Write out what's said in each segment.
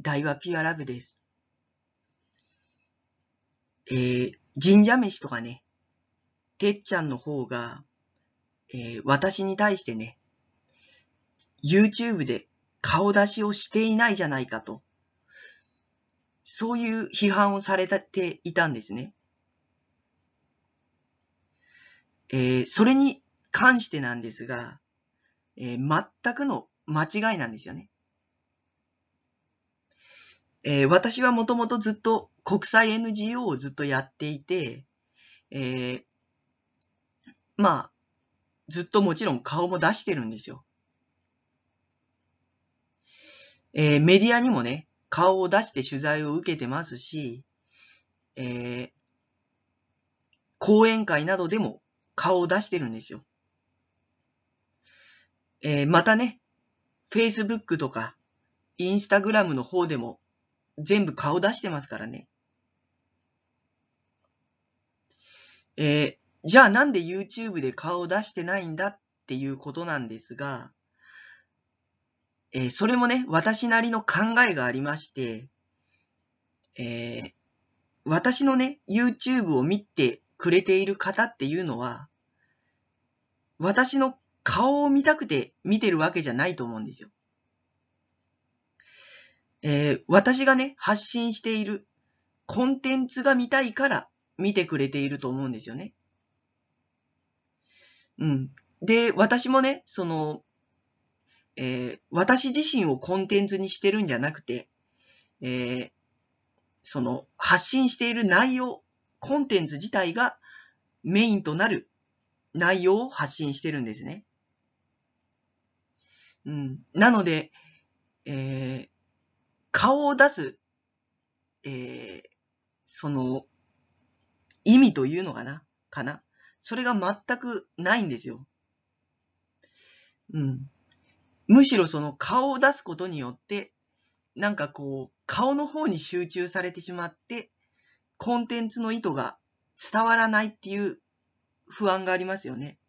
大和ピュアラブです。えー、神社飯とかね、てっちゃんの方が、えー、私に対してね、YouTube で顔出しをしていないじゃないかと、そういう批判をされていたんですね。えー、それに関してなんですが、えー、全くの間違いなんですよね。えー、私はもともとずっと国際 NGO をずっとやっていて、えー、まあ、ずっともちろん顔も出してるんですよ。えー、メディアにもね、顔を出して取材を受けてますし、えー、講演会などでも顔を出してるんですよ。えー、またね、Facebook とか Instagram の方でも全部顔出してますからね。えー、じゃあなんで YouTube で顔を出してないんだっていうことなんですが、えー、それもね、私なりの考えがありまして、えー、私のね、YouTube を見てくれている方っていうのは、私の顔を見たくて見てるわけじゃないと思うんですよ。えー、私がね、発信しているコンテンツが見たいから見てくれていると思うんですよね。うん。で、私もね、その、えー、私自身をコンテンツにしてるんじゃなくて、えー、その、発信している内容、コンテンツ自体がメインとなる内容を発信してるんですね。うん。なので、えー、顔を出す、えー、その、意味というのかなかなそれが全くないんですよ。うん。むしろその顔を出すことによって、なんかこう、顔の方に集中されてしまって、コンテンツの意図が伝わらないっていう不安がありますよね。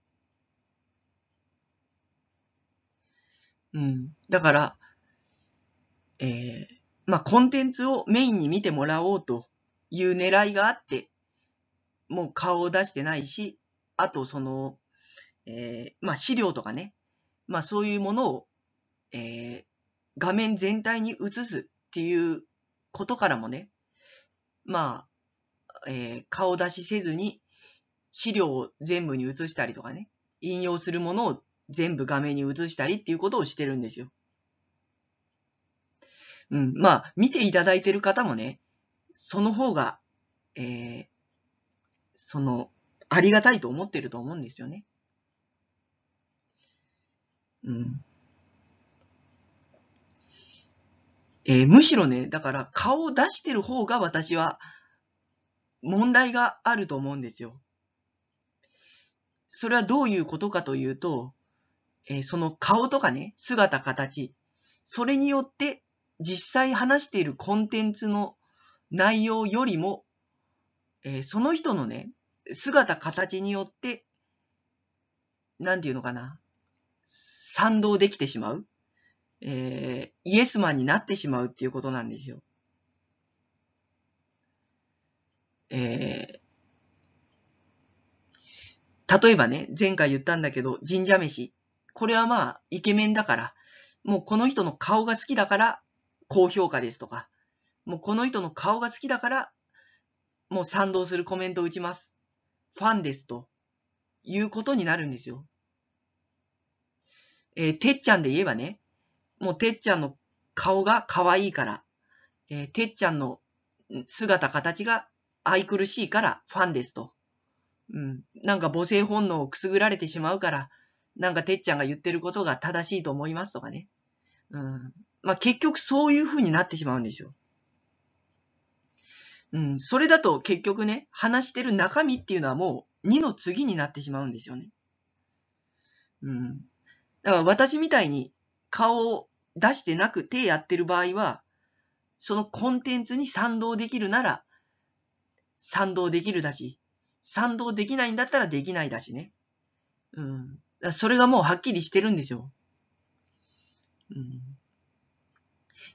うん。だから、えー、まあ、コンテンツをメインに見てもらおうという狙いがあって、もう顔を出してないし、あとその、えー、まあ、資料とかね、まあ、そういうものを、えー、画面全体に映すっていうことからもね、まあ、えー、顔出しせずに資料を全部に映したりとかね、引用するものを全部画面に映したりっていうことをしてるんですよ。うん、まあ、見ていただいてる方もね、その方が、えー、その、ありがたいと思ってると思うんですよね。うん。えー、むしろね、だから顔を出してる方が私は問題があると思うんですよ。それはどういうことかというと、えー、その顔とかね、姿、形、それによって実際話しているコンテンツの内容よりも、えー、その人のね、姿、形によって、なんていうのかな、賛同できてしまう。えー、イエスマンになってしまうっていうことなんですよ。えー、例えばね、前回言ったんだけど、神社飯。これはまあ、イケメンだから、もうこの人の顔が好きだから、高評価ですとか、もうこの人の顔が好きだから、もう賛同するコメントを打ちます。ファンですということになるんですよ。えー、てっちゃんで言えばね、もうてっちゃんの顔が可愛いから、えー、てっちゃんの姿形が愛くるしいからファンですと。うん。なんか母性本能をくすぐられてしまうから、なんかてっちゃんが言ってることが正しいと思いますとかね。うん。まあ、結局そういう風になってしまうんですよ。うん、それだと結局ね、話してる中身っていうのはもう2の次になってしまうんですよね。うん。だから私みたいに顔を出してなくてやってる場合は、そのコンテンツに賛同できるなら、賛同できるだし、賛同できないんだったらできないだしね。うん。それがもうはっきりしてるんですよ。うん。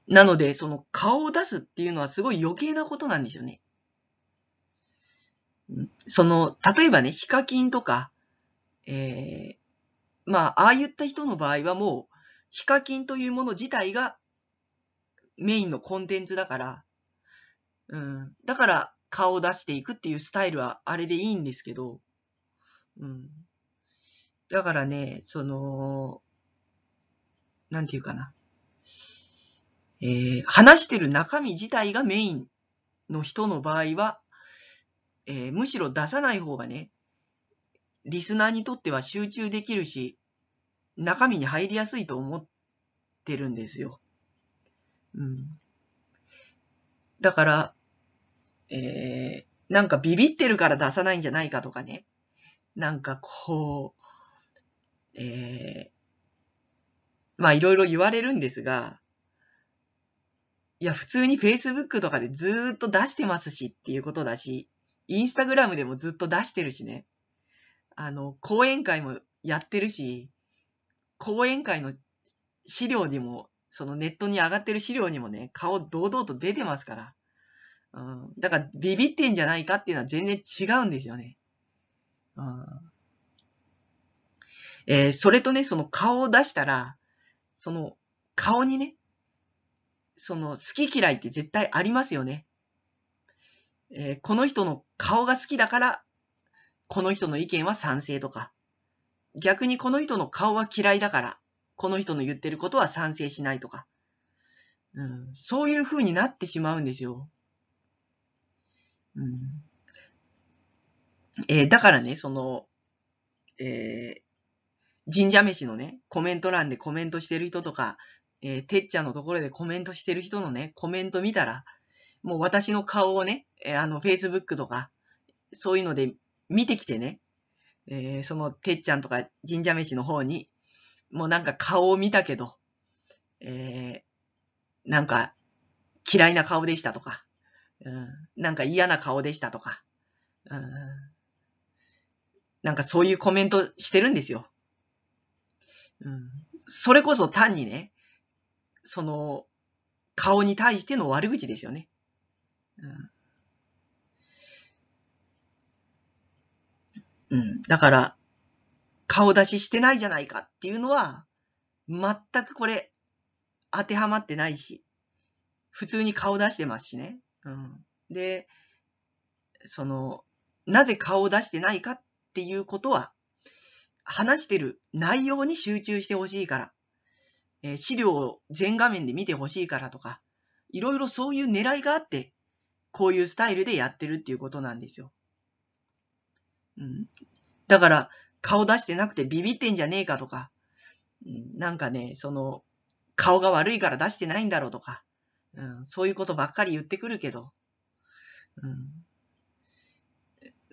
なので、その顔を出すっていうのはすごい余計なことなんですよね。その、例えばね、ヒカキンとか、ええー、まあ、ああ言った人の場合はもう、ヒカキンというもの自体がメインのコンテンツだから、うん、だから顔を出していくっていうスタイルはあれでいいんですけど、うん。だからね、その、なんていうかな。えー、話してる中身自体がメインの人の場合は、えー、むしろ出さない方がね、リスナーにとっては集中できるし、中身に入りやすいと思ってるんですよ。うん。だから、えー、なんかビビってるから出さないんじゃないかとかね。なんかこう、えー、まあいろいろ言われるんですが、いや、普通に Facebook とかでずーっと出してますしっていうことだし、Instagram でもずっと出してるしね。あの、講演会もやってるし、講演会の資料にも、そのネットに上がってる資料にもね、顔堂々と出てますから。うん。だから、ビビってんじゃないかっていうのは全然違うんですよね。うん。えー、それとね、その顔を出したら、その顔にね、その好き嫌いって絶対ありますよね。えー、この人の顔が好きだから、この人の意見は賛成とか、逆にこの人の顔は嫌いだから、この人の言ってることは賛成しないとか、うん、そういう風になってしまうんですよ。うんえー、だからね、その、えー、神社飯のね、コメント欄でコメントしてる人とか、えー、てっちゃんのところでコメントしてる人のね、コメント見たら、もう私の顔をね、えー、あの、Facebook とか、そういうので見てきてね、えー、そのてっちゃんとか神社飯の方に、もうなんか顔を見たけど、えー、なんか嫌いな顔でしたとか、うん、なんか嫌な顔でしたとか、うん、なんかそういうコメントしてるんですよ。うん、それこそ単にね、その、顔に対しての悪口ですよね。うん。うん、だから、顔出ししてないじゃないかっていうのは、全くこれ、当てはまってないし、普通に顔出してますしね。うん。で、その、なぜ顔を出してないかっていうことは、話してる内容に集中してほしいからえ資料を全画面で見てほしいからとか、いろいろそういう狙いがあって、こういうスタイルでやってるっていうことなんですよ。うん。だから、顔出してなくてビビってんじゃねえかとか、うん、なんかね、その、顔が悪いから出してないんだろうとか、うん、そういうことばっかり言ってくるけど、うん、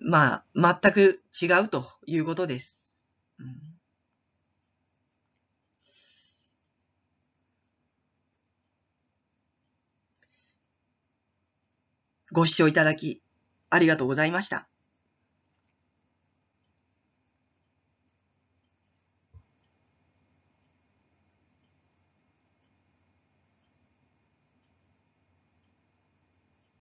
まあ、全く違うということです。うんご視聴いただき、ありがとうございました。